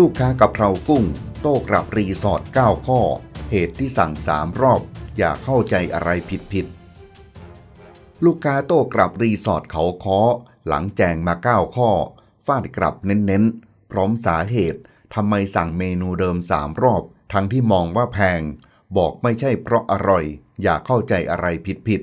ลูกค้ากะเพรากุ้ง โต้กลับรีสอร์ท 9 ข้อ เหตุที่สั่ง 3 รอบ อย่าเข้าใจอะไรผิดผิด ลูกค้าโต้กลับรีสอร์ทเขาคอหลังแจงมา 9 ข้อ ฟาดกลับเน้นๆ พร้อมสาเหตุ ทำไมสั่งเมนูเดิม 3 รอบ ทั้งที่มองว่าแพง บอกไม่ใช่เพราะอร่อย อย่าเข้าใจอะไรผิดผิด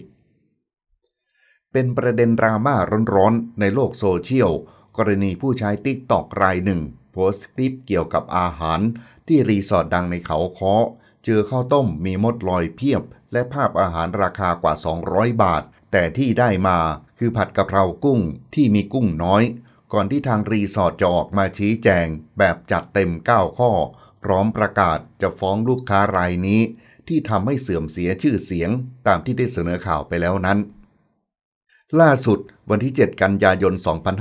เป็นประเด็นดราม่าร้อนๆ ในโลกโซเชียล กรณีผู้ใช้ติ๊กตอกรายหนึ่งโพสต์คลิปเกี่ยวกับอาหารที่รีสอร์ทดังในเขาเคาะเจอข้าวต้มมีมดลอยเพียบและภาพอาหารราคากว่า 200 บาท แต่ที่ได้มาคือผัดกะเพรากุ้งที่มีกุ้งน้อย ก่อนที่ทางรีสอร์ทจะออกมาชี้แจงแบบจัดเต็ม 9 ข้อ พร้อมประกาศจะฟ้องลูกค้ารายนี้ ที่ทำให้เสื่อมเสียชื่อเสียง ตามที่ได้เสนอข่าวไปแล้วนั้น ล่าสุดวันที่ 7กันยายน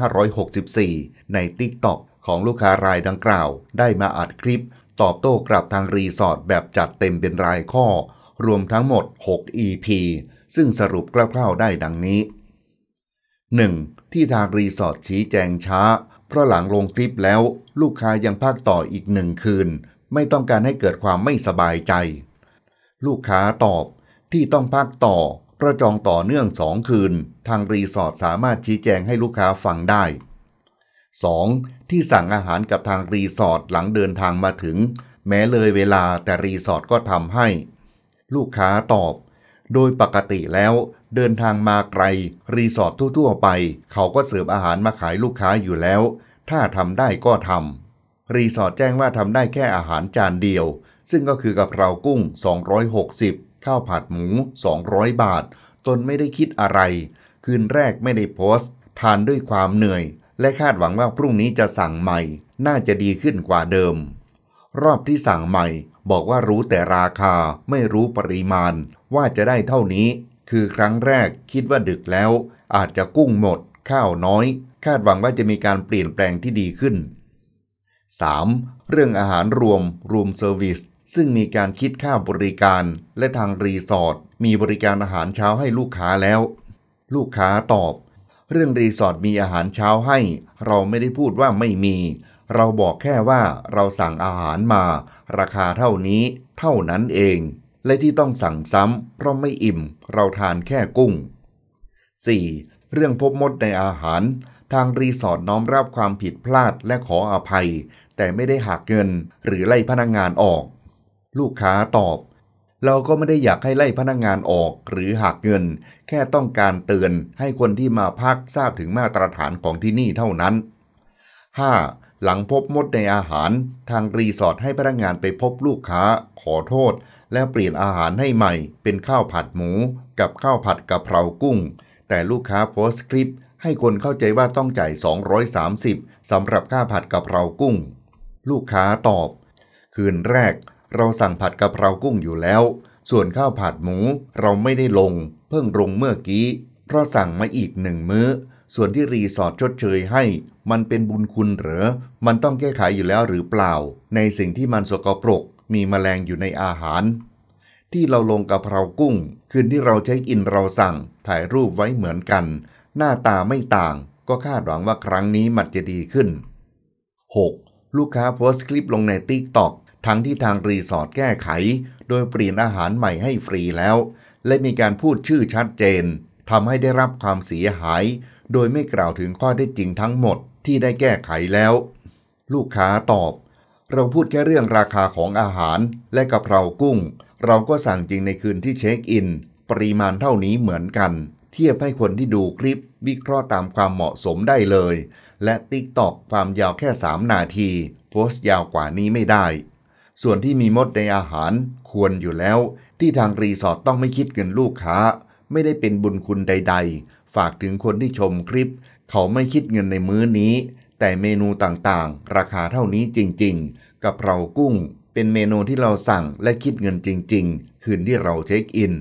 2564ใน TikTok ของลูกค้ารายดังกล่าว ได้มาอัดคลิปตอบโต้กลับทางรีสอร์ทแบบจัดเต็มเป็นรายข้อ รวมทั้งหมด 6 EP ซึ่งสรุปคร่าวๆ ได้ดังนี้ 1. ที่ทางรีสอร์ทชี้แจงช้า เพราะหลังลงคลิปแล้ว ลูกค้ายังพักต่ออีกหนึ่งคืน ไม่ต้องการให้เกิดความไม่สบายใจ ลูกค้าตอบที่ต้องพักต่อประจองต่อเนื่องสองคืน ทางรีสอร์ทสามารถชี้แจงให้ลูกค้าฟังได้ 2. ที่สั่งอาหารกับทางรีสอร์ทหลังเดินทางมาถึง แม้เลยเวลาแต่รีสอร์ทก็ทำให้ ลูกค้าตอบ โดยปกติแล้ว เดินทางมาไกลรีสอร์ททั่วๆไป เขาก็เสิร์ฟอาหารมาขายลูกค้าอยู่แล้ว ถ้าทำได้ก็ทำรีสอร์ทแจ้งว่าทำได้แค่อาหารจานเดียวซึ่งก็คือกะเพรากุ้ง 260 ข้าวผัดหมู 200 บาท ตนไม่ได้คิดอะไร คืนแรกไม่ได้โพสต์ ทานด้วยความเหนื่อยและคาดหวังว่าพรุ่งนี้จะสั่งใหม่ น่าจะดีขึ้นกว่าเดิม รอบที่สั่งใหม่ บอกว่ารู้แต่ราคาไม่รู้ปริมาณ ว่าจะได้เท่านี้ คือครั้งแรกคิดว่าดึกแล้ว อาจจะกุ้งหมด ข้าวน้อย คาดหวังว่าจะมีการเปลี่ยนแปลงที่ดีขึ้น 3. เรื่องอาหารรวมรวมเซอร์วิสซึ่งมีการคิดค่าบริการ และทางรีสอร์ทมีบริการอาหารเช้าให้ลูกค้าแล้ว ลูกค้าตอบเรื่องรีสอร์ทมีอาหารเช้าให้เราไม่ได้พูดว่าไม่มี เราบอกแค่ว่าเราสั่งอาหารมาราคาเท่านี้เท่านั้นเอง และที่ต้องสั่งซ้ำเพราะไม่อิ่มเราทานแค่กุ้ง 4. เรื่องพบมดในอาหาร ทางรีสอร์ทน้อมรับความผิดพลาดและขออภัย แต่ไม่ได้หักเงินหรือไล่พนักงงานออก ลูกค้าตอบเราก็ไม่ได้อยากให้ไล่พนักงงานออกหรือหักเงิน แค่ต้องการเตือนให้คนที่มาพักทราบถึงมาตรฐานของที่นี่เท่านั้น 5. หลังพบมดในอาหาร ทางรีสอร์ทให้พนักงงานไปพบลูกค้า ขอโทษ และเปลี่ยนอาหารให้ใหม่ เป็นข้าวผัดหมู กับข้าวผัดกะเพรากุ้ง แต่ลูกค้าโพสต์คลิป ให้คนเข้าใจว่าต้องจ่าย 230สำหรับข้าวผัดกะเพรากุ้ง ลูกค้าตอบ คืนแรกเราสั่งผัดกะเพรากุ้งอยู่แล้ว ส่วนข้าวผัดหมู เราไม่ได้ลง เพิ่งลงเมื่อกี้ เพราะสั่งมาอีกหนึ่งมื้อ ส่วนที่รีสอร์ทชดเชยให้มันเป็นบุญคุณหรือมันต้องแก้ไขอยู่แล้วหรือเปล่า ในสิ่งที่มันสกปรกมีแมลงอยู่ในอาหาร ที่เราลงกะเพรากุ้งคืนที่เราเช็คอินเราสั่งถ่ายรูปไว้เหมือนกัน หน้าตาไม่ต่าง ก็คาดหวังว่าครั้งนี้มันจะดีขึ้น 6. ลูกค้าโพสต์คลิปลงในติ๊กต็อกทั้งที่ทางรีสอร์ทแก้ไขโดยเปลี่ยนอาหารใหม่ให้ฟรีแล้ว และมีการพูดชื่อชัดเจน ทำให้ได้รับความเสียหาย โดยไม่กล่าวถึงข้อได้จริงทั้งหมดที่ได้แก้ไขแล้ว ลูกค้าตอบ เราพูดแค่เรื่องราคาของอาหารและกะเพรากุ้ง เราก็สั่งจริงในคืนที่เช็คอิน ปริมาณเท่านี้เหมือนกัน เทียบให้คนที่ดูคลิปวิเคราะห์ตามความเหมาะสมได้เลย และติ๊กตอกความยาวแค่ 3 นาที โพสต์ยาวกว่านี้ไม่ได้ส่วนที่มีมดในอาหาร ควรอยู่แล้ว ที่ทางรีสอร์ทต้องไม่คิดเงินลูกค้า ไม่ได้เป็นบุญคุณใด ๆ ฝากถึงคนที่ชมคลิป เขาไม่คิดเงินในมื้อนี้ แต่เมนูต่างๆ ราคาเท่านี้จริงๆ กับเรากุ้งเป็นเมนูที่เราสั่งและคิดเงินจริง ๆ คืนที่เราเช็คอิน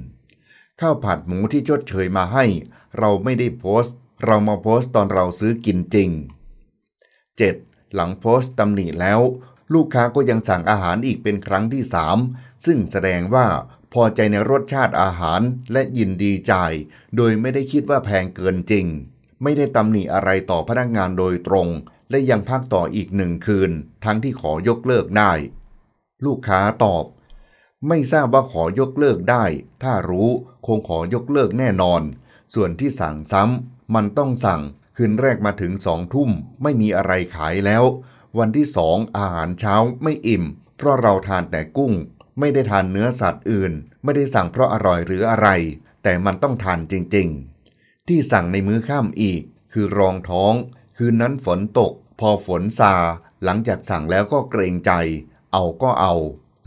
ข้าวผัดหมูที่ชดเชยมาให้ เราไม่ได้โพสต์ เรามาโพสต์ตอนเราซื้อกินจริง 7. หลังโพสต์ตำหนิแล้วลูกค้าก็ยังสั่งอาหารอีกเป็นครั้งที่3ซึ่งแสดงว่าพอใจในรสชาติอาหารและยินดีใจ โดยไม่ได้คิดว่าแพงเกินจริง ไม่ได้ตำหนิอะไรต่อพนักงานโดยตรง และยังพักต่ออีกหนึ่งคืน ทั้งที่ขอยกเลิกได้ ลูกค้าตอบ ไม่ทราบว่าขอยกเลิกได้ ถ้ารู้คงขอยกเลิกแน่นอน ส่วนที่สั่งซ้ำมันต้องสั่งคืนแรกมาถึงสองทุ่มไม่มีอะไรขายแล้ววันที่สอาหารเช้าไม่อิ่ม เพราะเราทานแต่กุ้ง ไม่ได้ทานเนื้อสัตว์อื่น ไม่ได้สั่งเพราะอร่อยหรืออะไร แต่มันต้องทานจริงๆ ที่สั่งในมื้อข้ามอีก คือรองท้องคืนนั้นฝนตก พอฝนซา หลังจากสั่งแล้วก็เกรงใจ เอาก็เอา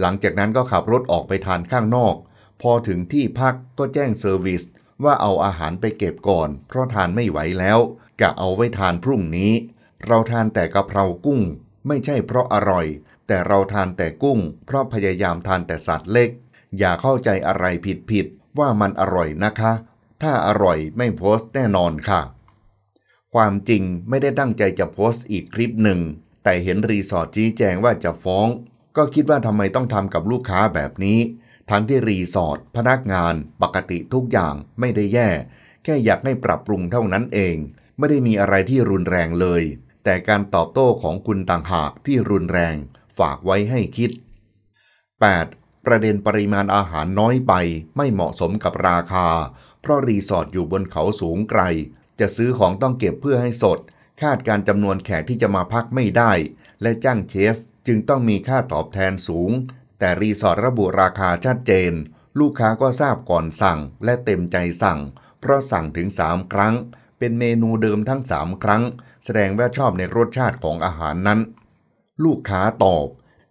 หลังจากนั้นก็ขับรถออกไปทานข้างนอก พอถึงที่พักก็แจ้งเซอร์วิสว่าเอาอาหารไปเก็บก่อน เพราะทานไม่ไหวแล้วกะเอาไว้ทานพรุ่งนี้เราทานแต่กะเพรากุ้ง ไม่ใช่เพราะอร่อย แต่เราทานแต่กุ้งเพราะพยายามทานแต่สัตว์เล็ก อย่าเข้าใจอะไรผิดผิดว่ามันอร่อยนะคะ ถ้าอร่อยไม่โพสต์แน่นอนค่ะ ความจริงไม่ได้ตั้งใจจะโพสต์อีกคลิปหนึ่ง แต่เห็นรีสอร์ทชี้แจงว่าจะฟ้อง ก็คิดว่าทำไมต้องทำกับลูกค้าแบบนี้ ทั้งที่รีสอร์ทพนักงาน ปกติทุกอย่างไม่ได้แย่ แค่อยากให้ปรับปรุงเท่านั้นเอง ไม่ได้มีอะไรที่รุนแรงเลยแต่การตอบโต้ของคุณต่างหากที่รุนแรงฝากไว้ให้คิด 8. ประเด็นปริมาณอาหารน้อยไปไม่เหมาะสมกับราคา เพราะรีสอร์ทอยู่บนเขาสูงไกล จะซื้อของต้องเก็บเพื่อให้สด คาดการจำนวนแขกที่จะมาพักไม่ได้ และจ้างเชฟจึงต้องมีค่าตอบแทนสูง แต่รีสอร์ทระบุราคาชัดเจน ลูกค้าก็ทราบก่อนสั่งและเต็มใจสั่ง เพราะสั่งถึง 3 ครั้ง เป็นเมนูเดิมทั้ง3ครั้งแสดงว่าชอบในรสชาติของอาหารนั้น ลูกค้าตอบ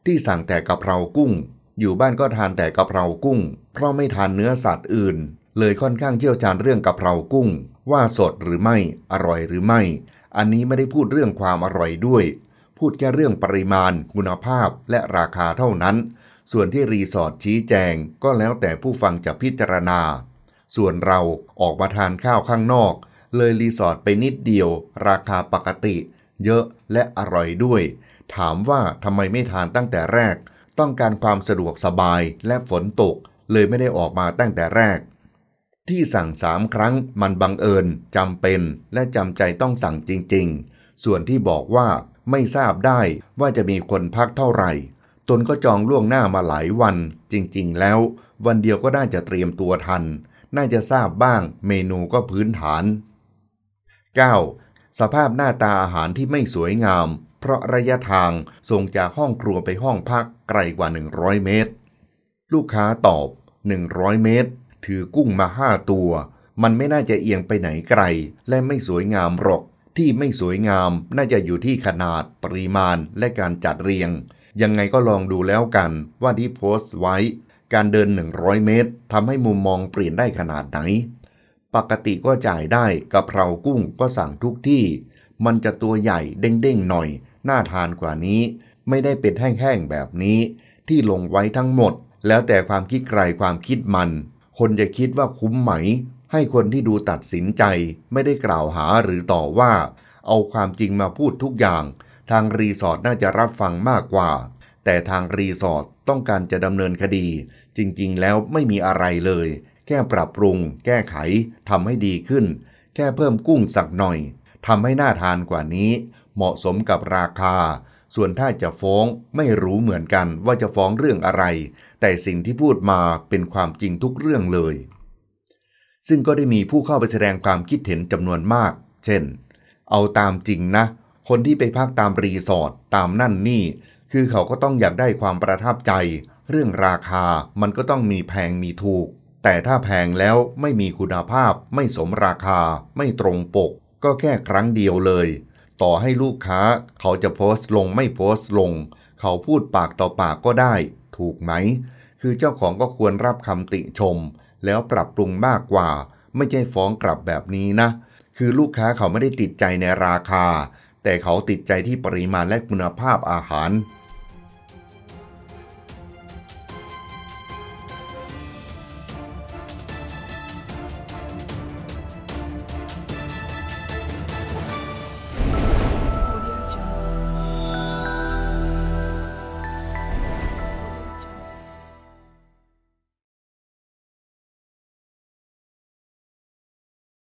ที่สั่งแต่กะเพรากุ้ง อยู่บ้านก็ทานแต่กะเพรากุ้งเพราะไม่ทานเนื้อสัตว์อื่น เลยค่อนข้างเชี่ยวชาญเรื่องกะเพรากุ้ง ว่าสดหรือไม่ อร่อยหรือไม่ อันนี้ไม่ได้พูดเรื่องความอร่อยด้วย พูดแค่เรื่องปริมาณคุณภาพและราคาเท่านั้น ส่วนที่รีสอร์ทชี้แจง ก็แล้วแต่ผู้ฟังจะพิจารณา ส่วนเราออกมาทานข้าวข้างนอกเลยรีสอร์ทไปนิดเดียว ราคาปกติ เยอะและอร่อยด้วย ถามว่าทำไมไม่ทานตั้งแต่แรก ต้องการความสะดวกสบายและฝนตกเลยไม่ได้ออกมาตั้งแต่แรก ที่สั่งสามครั้งมันบังเอิญจำเป็นและจำใจต้องสั่งจริงๆ ส่วนที่บอกว่า ไม่ทราบได้ว่าจะมีคนพักเท่าไหร่ตนก็จองล่วงหน้ามาหลายวันจริงๆแล้ว วันเดียวก็ได้จะเตรียมตัวทัน น่าจะทราบบ้าง เมนูก็พื้นฐาน 9. สภาพหน้าตาอาหารที่ไม่สวยงาม เพราะระยะทางส่งจากห้องครัวไปห้องพักไกลกว่า 100 เมตร ลูกค้าตอบ 100 เมตรถือกุ้งมาห้าตัว มันไม่น่าจะเอียงไปไหนไกล และไม่สวยงามหรอก ที่ไม่สวยงามน่าจะอยู่ที่ขนาดปริมาณและการจัดเรียง ยังไงก็ลองดูแล้วกันว่าที่โพสต์ไว้การเดิน 100 เมตรทำให้มุมมองเปลี่ยนได้ขนาดไหนปกติก็จ่ายได้กะเพรากุ้งก็สั่งทุกที่ มันจะตัวใหญ่เด้ง ๆหน่อย น่าทานกว่านี้ ไม่ได้เป็นแห้ง ๆ แบบนี้ ที่ลงไว้ทั้งหมด แล้วแต่ความคิดใครความคิดมัน คนจะคิดว่าคุ้มไหม ให้คนที่ดูตัดสินใจไม่ได้กล่าวหาหรือต่อว่า เอาความจริงมาพูดทุกอย่าง ทางรีสอร์ทน่าจะรับฟังมากกว่า แต่ทางรีสอร์ทต้องการจะดำเนินคดี จริงๆ แล้วไม่มีอะไรเลยแก้ปรับปรุง แก้ไขทำให้ดีขึ้นแก้เพิ่มกุ้งสักหน่อยทำให้น่าทานกว่านี้ เหมาะสมกับราคา ส่วนถ้าจะฟ้อง ไม่รู้เหมือนกันว่าจะฟ้องเรื่องอะไร แต่สิ่งที่พูดมาเป็นความจริงทุกเรื่องเลย ซึ่งก็ได้มีผู้เข้าไปแสดงความคิดเห็นจำนวนมาก เช่น เอาตามจริงนะ คนที่ไปพักตามรีสอร์ท ตามนั่นนี่ คือเขาก็ต้องอยากได้ความประทับใจ เรื่องราคามันก็ต้องมีแพงมีถูกแต่ถ้าแพงแล้วไม่มีคุณภาพไม่สมราคาไม่ตรงปก ก็แค่ครั้งเดียวเลย ต่อให้ลูกค้าเขาจะโพสต์ลงไม่โพสต์ลง เขาพูดปากต่อปากก็ได้ ถูกไหม คือเจ้าของก็ควรรับคำติชม แล้วปรับปรุงมากกว่า ไม่ใช่ฟ้องกลับแบบนี้นะ คือลูกค้าเขาไม่ได้ติดใจในราคา แต่เขาติดใจที่ปริมาณและคุณภาพอาหาร